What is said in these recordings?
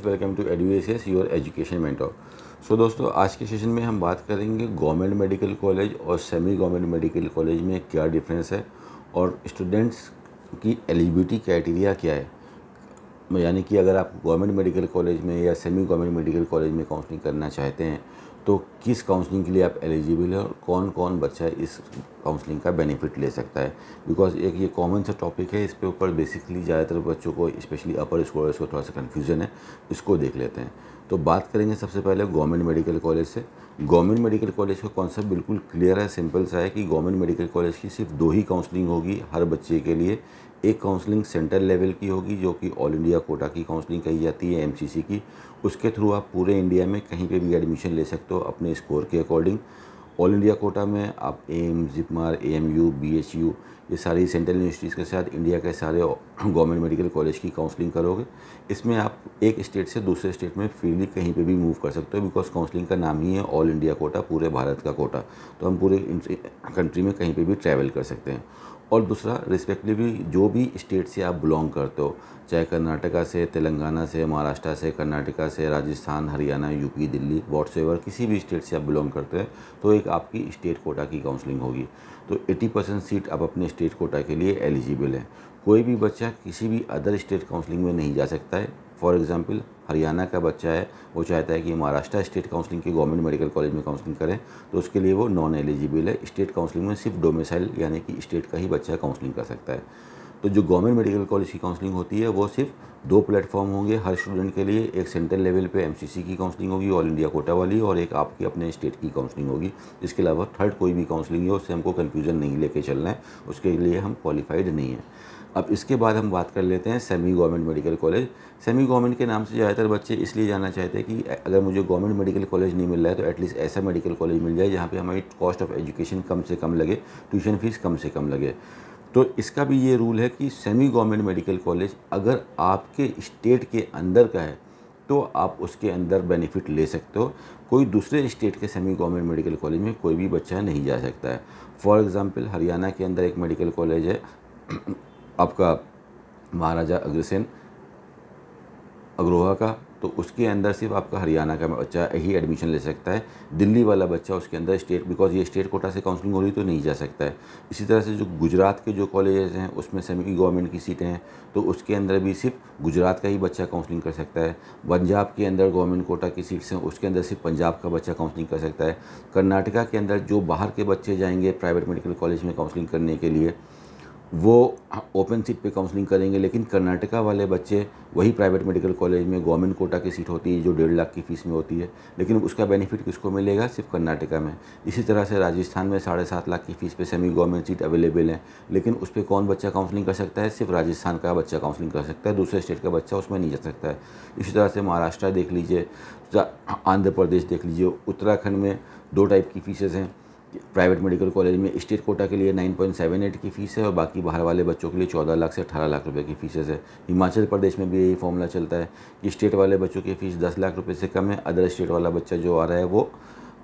Friends welcome to एडवेसियस your education mentor so दोस्तों आज के सेशन में हम बात करेंगे गवर्नमेंट मेडिकल कॉलेज और सेमी गवर्नमेंट मेडिकल कॉलेज में क्या डिफरेंस है और स्टूडेंट्स की एलिजिबिलिटी क्राइटेरिया क्या है यानी कि अगर आप गवर्नमेंट मेडिकल कॉलेज में या सेमी गवर्नमेंट मेडिकल कॉलेज में काउंसलिंग करना चाहते हैं तो किस काउंसलिंग के लिए आप एलिजिबल है और कौन कौन बच्चा इस काउंसलिंग का बेनिफिट ले सकता है बिकॉज एक ये कॉमन सा टॉपिक है इस पे ऊपर बेसिकली ज़्यादातर बच्चों को स्पेशली अपर स्कोरर्स को थोड़ा सा कन्फ्यूजन है इसको देख लेते हैं तो बात करेंगे सबसे पहले गवर्नमेंट मेडिकल कॉलेज से गवर्नमेंट मेडिकल कॉलेज का कॉन्सेप्ट बिल्कुल क्लियर है सिंपल सा है कि गवर्नमेंट मेडिकल कॉलेज की सिर्फ दो ही काउंसलिंग होगी हर बच्चे के लिए एक काउंसलिंग सेंट्रल लेवल की होगी जो कि ऑल इंडिया कोटा की काउंसलिंग कही जाती है एमसीसी की उसके थ्रू आप पूरे इंडिया में कहीं पे भी एडमिशन ले सकते हो अपने स्कोर के अकॉर्डिंग ऑल इंडिया कोटा में आप AIIMS JIPMER A M U B H U ये सारी सेंट्रल यूनिवर्सिटीज़ के साथ इंडिया के सारे गवर्नमेंट मेडिकल कॉलेज की काउंसलिंग करोगे इसमें आप एक स्टेट से दूसरे स्टेट में फ्रीली कहीं पे भी मूव कर सकते हो बिकॉज काउंसलिंग का नाम ही है ऑल इंडिया कोटा पूरे भारत का कोटा तो हम पूरे कंट्री में कहीं पर भी ट्रैवल कर सकते हैं और दूसरा रिस्पेक्टिवली जो भी स्टेट से आप बिलोंग करते हो चाहे कर्नाटका से तेलंगाना से महाराष्ट्र से कर्नाटका से राजस्थान हरियाणा यूपी दिल्ली वॉट्स किसी भी स्टेट से आप बिलोंग करते हैं तो एक आपकी स्टेट कोटा की काउंसलिंग होगी तो 80 परसेंट सीट आप अपने स्टेट कोटा के लिए एलिजिबल हैं कोई भी बच्चा किसी भी अदर स्टेट काउंसलिंग में नहीं जा सकता है फॉर एग्ज़ाम्पल हरियाणा का बच्चा है वो चाहता है कि महाराष्ट्र स्टेट काउंसलिंग के गवर्नमेंट मेडिकल कॉलेज में काउंसलिंग करें तो उसके लिए वो नॉन एलिजिबल है स्टेट काउंसलिंग में सिर्फ डोमिसाइल यानी कि स्टेट का ही बच्चा काउंसलिंग कर सकता है तो जो गवर्नमेंट मेडिकल कॉलेज की काउंसलिंग होती है वो सिर्फ दो प्लेटफॉर्म होंगे हर स्टूडेंट के लिए एक सेंट्रल लेवल पे एमसीसी की काउंसलिंग होगी ऑल इंडिया कोटा वाली और एक आपकी अपने स्टेट की काउंसलिंग होगी इसके अलावा थर्ड कोई भी काउंसलिंग है उससे हमको कन्फ्यूजन नहीं लेके चलना है उसके लिए हम क्वालिफाइड नहीं हैं अब इसके बाद हम बात कर लेते हैं semi government medical college semi government के नाम से ज़्यादातर बच्चे इसलिए जाना चाहते हैं कि अगर मुझे गवर्नमेंट मेडिकल कॉलेज नहीं मिल रहा है तो एटलीस्ट ऐसा मेडिकल कॉलेज मिल जाए जहाँ पर हमारी कॉस्ट ऑफ एजुकेशन कम से कम लगे ट्यूशन फ़ीस कम से कम लगे तो इसका भी ये रूल है कि सेमी गवर्नमेंट मेडिकल कॉलेज अगर आपके स्टेट के अंदर का है तो आप उसके अंदर बेनिफिट ले सकते हो कोई दूसरे स्टेट के सेमी गवर्नमेंट मेडिकल कॉलेज में कोई भी बच्चा नहीं जा सकता है फॉर एग्ज़ाम्पल हरियाणा के अंदर एक मेडिकल कॉलेज है आपका महाराजा अग्रसेन अग्रोहा का तो उसके अंदर सिर्फ आपका हरियाणा का बच्चा ही एडमिशन ले सकता है दिल्ली वाला बच्चा उसके अंदर स्टेट बिकॉज ये स्टेट कोटा से काउंसलिंग हो रही तो नहीं जा सकता है इसी तरह से जो गुजरात के जो कॉलेजेस हैं उसमें सेमी गवर्नमेंट की सीटें हैं तो उसके अंदर भी सिर्फ गुजरात का ही बच्चा काउंसलिंग कर सकता है पंजाब के अंदर गवर्नमेंट कोटा की सीट्स हैं उसके अंदर सिर्फ पंजाब का बच्चा काउंसलिंग कर सकता है कर्नाटका के अंदर जो बाहर के बच्चे जाएंगे प्राइवेट मेडिकल कॉलेज में काउंसलिंग करने के लिए वो ओपन सीट पे काउंसलिंग करेंगे लेकिन कर्नाटका वाले बच्चे वही प्राइवेट मेडिकल कॉलेज में गवर्नमेंट कोटा की सीट होती है जो डेढ़ लाख की फ़ीस में होती है लेकिन उसका बेनिफिट किसको मिलेगा सिर्फ कर्नाटका में इसी तरह से राजस्थान में साढ़े सात लाख की फ़ीस पे सेमी गवर्नमेंट सीट अवेलेबल है लेकिन उस पर कौन बच्चा काउंसलिंग कर सकता है सिर्फ राजस्थान का बच्चा काउंसलिंग कर सकता है दूसरे स्टेट का बच्चा उसमें नहीं जा सकता है इसी तरह से महाराष्ट्र देख लीजिए आंध्र प्रदेश देख लीजिए उत्तराखंड में दो टाइप की फीसेज़ हैं प्राइवेट मेडिकल कॉलेज में स्टेट कोटा के लिए 9.78 की फ़ीस है और बाकी बाहर वाले बच्चों के लिए 14 लाख से 18 लाख रुपए की फीसेस है हिमाचल प्रदेश में भी यही फॉर्मूला चलता है कि स्टेट वाले बच्चों की फ़ीस 10 लाख रुपए से कम है अदर स्टेट वाला बच्चा जो आ रहा है वो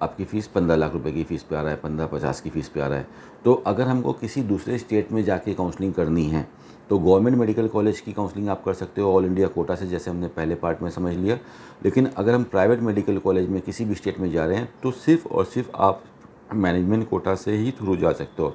आपकी फ़ीस पंद्रह लाख रुपए की फ़ीस पे आ रहा है पंद्रह पचास की फ़ीस पे आ रहा है तो अगर हमको किसी दूसरे स्टेट में जाके काउंसलिंग करनी है तो गवर्नमेंट मेडिकल कॉलेज की काउंसलिंग आप कर सकते हो ऑल इंडिया कोटा से जैसे हमने पहले पार्ट में समझ लिया लेकिन अगर हम प्राइवेट मेडिकल कॉलेज में किसी भी स्टेट में जा रहे हैं तो सिर्फ़ और सिर्फ आप मैनेजमेंट कोटा से ही थ्रू जा सकते हो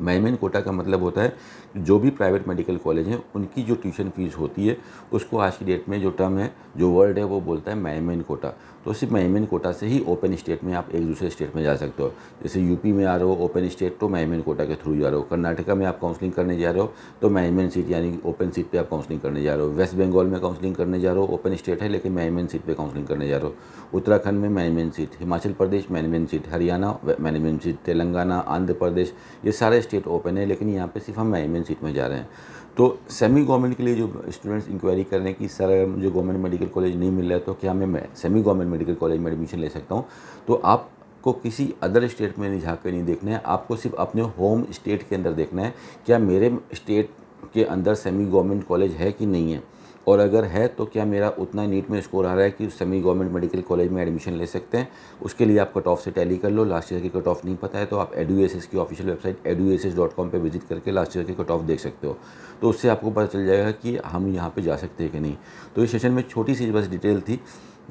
मैमेन कोटा का मतलब होता है जो भी प्राइवेट मेडिकल कॉलेज हैं उनकी जो ट्यूशन फीस होती है उसको आज की डेट में जो टर्म है जो वर्ड है वो बोलता है मैमेन कोटा तो सिर्फ मैमेन कोटा से ही ओपन स्टेट में आप एक दूसरे स्टेट में जा सकते हो जैसे यूपी में आ रहे हो ओपन स्टेट तो मैमेन कोटा के थ्रू जा रहे हो कर्नाटका में आप काउंसलिंग करने जा रहे हो तो मैमेन सीट यानी ओपन सीट पर आप काउंसलिंग करने जा रहे हो वेस्ट बंगाल में काउंसलिंग करने जा रहे हो ओपन स्टेट है लेकिन मैमेन सीट पर काउंसलिंग करने जा रहे हो उत्तराखंड में मैनमेन सीट हिमाचल प्रदेश मैनमेन सीट हरियाणा मैनमेन सीट तेलंगाना आंध्र प्रदेश ये सारे स्टेट ओपन है लेकिन यहाँ पे सिर्फ हम एम सीट में जा रहे हैं तो सेमी गवर्नमेंट के लिए जो स्टूडेंट्स इंक्वायरी कर रहे हैं कि सर मुझे गवर्नमेंट मेडिकल कॉलेज नहीं मिल रहा है तो क्या मैं सेमी गवर्नमेंट मेडिकल कॉलेज में एडमिशन ले सकता हूँ तो आप आपको किसी अदर स्टेट में नहीं झाँक नहीं देखना है आपको सिर्फ अपने होम स्टेट के अंदर देखना है क्या मेरे स्टेट के अंदर सेमी गवर्नमेंट कॉलेज है कि नहीं है और अगर है तो क्या मेरा उतना नीट में स्कोर आ रहा है कि सेमी गवर्नमेंट मेडिकल कॉलेज में एडमिशन ले सकते हैं उसके लिए आप कट ऑफ से टैली कर लो लास्ट ईयर की कट ऑफ नहीं पता है तो आप एडू की ऑफिशियल वेबसाइट एडू पर विजिट करके लास्ट ईयर की कट ऑफ देख सकते हो तो उससे आपको पता चल जाएगा कि हम यहाँ पर जा सकते हैं कि नहीं तो इस सेशन में छोटी सी बस डिटेल थी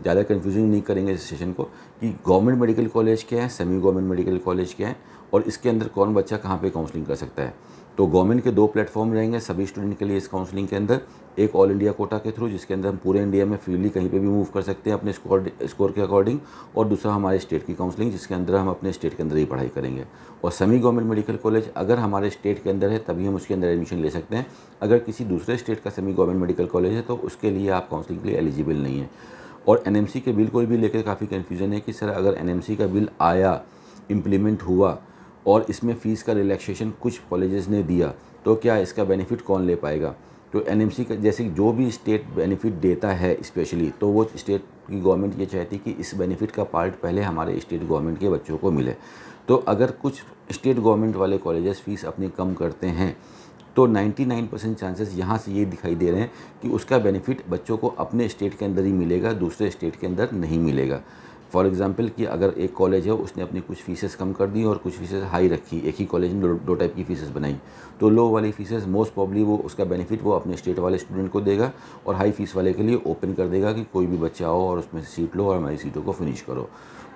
ज़्यादा कन्फ्यूजिंग नहीं करेंगे इस सेशन को कि गवर्नमेंट मेडिकल कॉलेज क्या है सेमी गवर्नमेंट मेडिकल कॉलेज क्या है और इसके अंदर कौन बच्चा कहाँ पे काउंसलिंग कर सकता है तो गवर्नमेंट के दो प्लेटफॉर्म रहेंगे सभी स्टूडेंट के लिए इस काउंसलिंग के अंदर एक ऑल इंडिया कोटा के थ्रू जिसके अंदर हम पूरे इंडिया में फ्रीली कहीं पे भी मूव कर सकते हैं अपने स्कोर स्कोर के अकॉर्डिंग और दूसरा हमारे स्टेट की काउंसलिंग जिसके अंदर हम अपने स्टेट के अंदर ही पढ़ाई करेंगे और सेमी गवर्नमेंट मेडिकल कॉलेज अगर हमारे स्टेट के अंदर है तभी हम उसके अंदर एडमिशन ले सकते हैं अगर किसी दूसरे स्टेट का सेमी गवर्नमेंट मेडिकल कॉलेज है तो उसके लिए आप काउंसलिंग के लिए एलिजिबल नहीं है और एन के बिल को भी लेकर काफ़ी कन्फ्यूजन है कि सर अगर एन का बिल आया इम्प्लीमेंट हुआ और इसमें फ़ीस का रिलैक्सेशन कुछ कॉलेजेस ने दिया तो क्या इसका बेनिफिट कौन ले पाएगा तो एन जैसे जो भी स्टेट बेनिफिट देता है स्पेशली तो वो स्टेट की गवर्नमेंट ये चाहती कि इस बेनिफिट का पार्ट पहले हमारे स्टेट गवर्नमेंट के बच्चों को मिले तो अगर कुछ स्टेट गवर्नमेंट वाले कॉलेजेस फ़ीस अपनी कम करते हैं तो 99 परसेंट चांसेस यहाँ से ये दिखाई दे रहे हैं कि उसका बेनिफिट बच्चों को अपने स्टेट के अंदर ही मिलेगा दूसरे स्टेट के अंदर नहीं मिलेगा फॉर एग्ज़ाम्पल कि अगर एक कॉलेज है उसने अपनी कुछ फ़ीसेस कम कर दी और कुछ फ़ीसेस हाई रखी एक ही कॉलेज ने दो, दो टाइप की फ़ीसेस बनाई तो लो वाली फ़ीसेस मोस्ट प्रॉब्ली वो उसका बेनिफिट वो अपने स्टेट वाले स्टूडेंट को देगा और हाई फीस वाले के लिए ओपन कर देगा कि कोई भी बच्चा हो और उसमें सीट लो और हमारी सीटों को फिनिश करो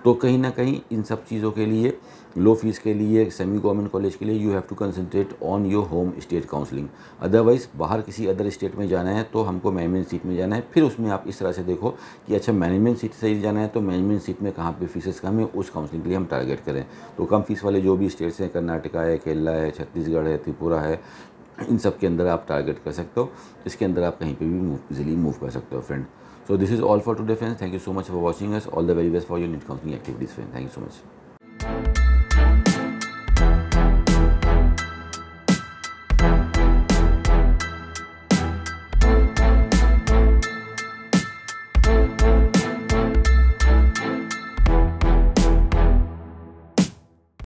तो कहीं ना कहीं इन सब चीज़ों के लिए लो फीस के लिए सेमी गवर्नमेंट कॉलेज के लिए you have to concentrate on your home state counselling otherwise बाहर किसी अदर स्टेट में जाना है तो हमको मैनेजमेंट सीट में जाना है फिर उसमें आप इस तरह से देखो कि अच्छा मैनेजमेंट सीट से ही जाना है तो मैनेजमेंट सीट में कहाँ पे फीसेस कम है उस काउंसलिंग के लिए हम टारगेट करें तो कम फीस वाले जो भी स्टेट्स हैं कर्नाटका है केरला है छत्तीसगढ़ है त्रिपुरा है इन सब के अंदर आप टारगेट कर सकते हो इसके अंदर आप कहीं पर भी मूव इजिली मूव कर सकते हो friend So this is all for today friends. Thank you so much for watching us. All the very best for your NEET counseling activities friends. Thank you so much.